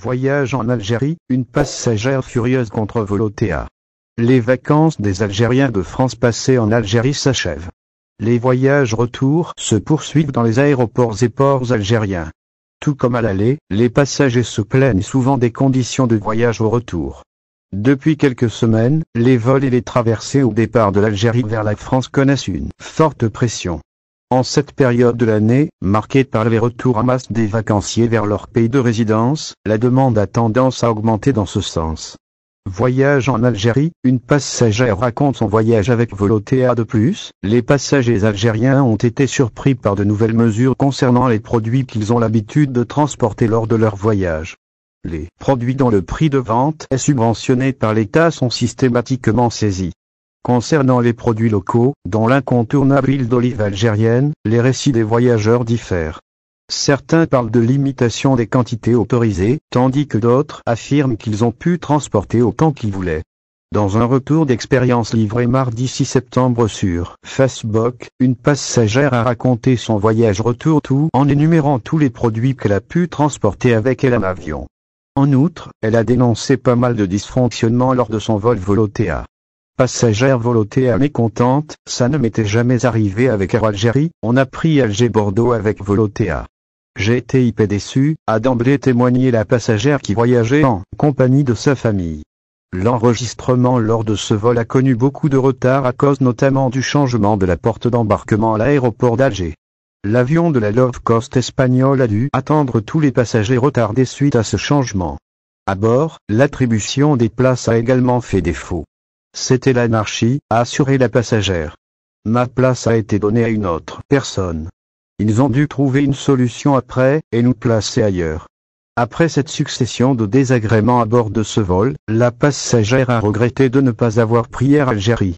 Voyage en Algérie, une passagère furieuse contre Volotea. Les vacances des Algériens de France passées en Algérie s'achèvent. Les voyages retour se poursuivent dans les aéroports et ports algériens. Tout comme à l'aller, les passagers se plaignent souvent des conditions de voyage au retour. Depuis quelques semaines, les vols et les traversées au départ de l'Algérie vers la France connaissent une forte pression. En cette période de l'année, marquée par les retours en masse des vacanciers vers leur pays de résidence, la demande a tendance à augmenter dans ce sens. Voyage en Algérie, une passagère raconte son voyage avec Volotea de plus, les passagers algériens ont été surpris par de nouvelles mesures concernant les produits qu'ils ont l'habitude de transporter lors de leur voyage. Les produits dont le prix de vente est subventionné par l'État sont systématiquement saisis. Concernant les produits locaux, dont l'incontournable huile d'olive algérienne, les récits des voyageurs diffèrent. Certains parlent de limitation des quantités autorisées, tandis que d'autres affirment qu'ils ont pu transporter autant qu'ils voulaient. Dans un retour d'expérience livré mardi 6 septembre sur Facebook, une passagère a raconté son voyage retour tout en énumérant tous les produits qu'elle a pu transporter avec elle en avion. En outre, elle a dénoncé pas mal de dysfonctionnements lors de son vol Volotea. Passagère Volotea mécontente, ça ne m'était jamais arrivé avec Air Algérie, on a pris Alger Bordeaux avec Volotea. J'ai été hyper déçu, a d'emblée témoigné la passagère qui voyageait en compagnie de sa famille. L'enregistrement lors de ce vol a connu beaucoup de retard à cause notamment du changement de la porte d'embarquement à l'aéroport d'Alger. L'avion de la Love Cost espagnole a dû attendre tous les passagers retardés suite à ce changement. À bord, l'attribution des places a également fait défaut. C'était l'anarchie, a assuré la passagère. Ma place a été donnée à une autre personne. Ils ont dû trouver une solution après, et nous placer ailleurs. Après cette succession de désagréments à bord de ce vol, la passagère a regretté de ne pas avoir pris Air Algérie.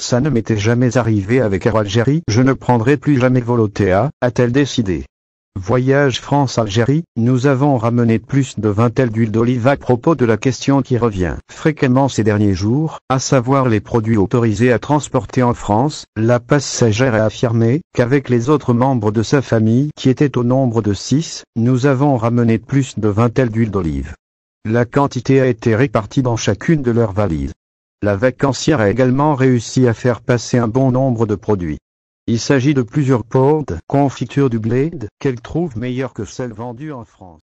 Ça ne m'était jamais arrivé avec Air Algérie, je ne prendrai plus jamais Volotea, a-t-elle décidé. Voyage France-Algérie, nous avons ramené plus de 20 tels d'huile d'olive à propos de la question qui revient fréquemment ces derniers jours, à savoir les produits autorisés à transporter en France. La passagère a affirmé qu'avec les autres membres de sa famille qui étaient au nombre de 6, nous avons ramené plus de 20 tels d'huile d'olive. La quantité a été répartie dans chacune de leurs valises. La vacancière a également réussi à faire passer un bon nombre de produits. Il s'agit de plusieurs portes, confiture du Blade qu'elle trouve meilleure que celles vendues en France.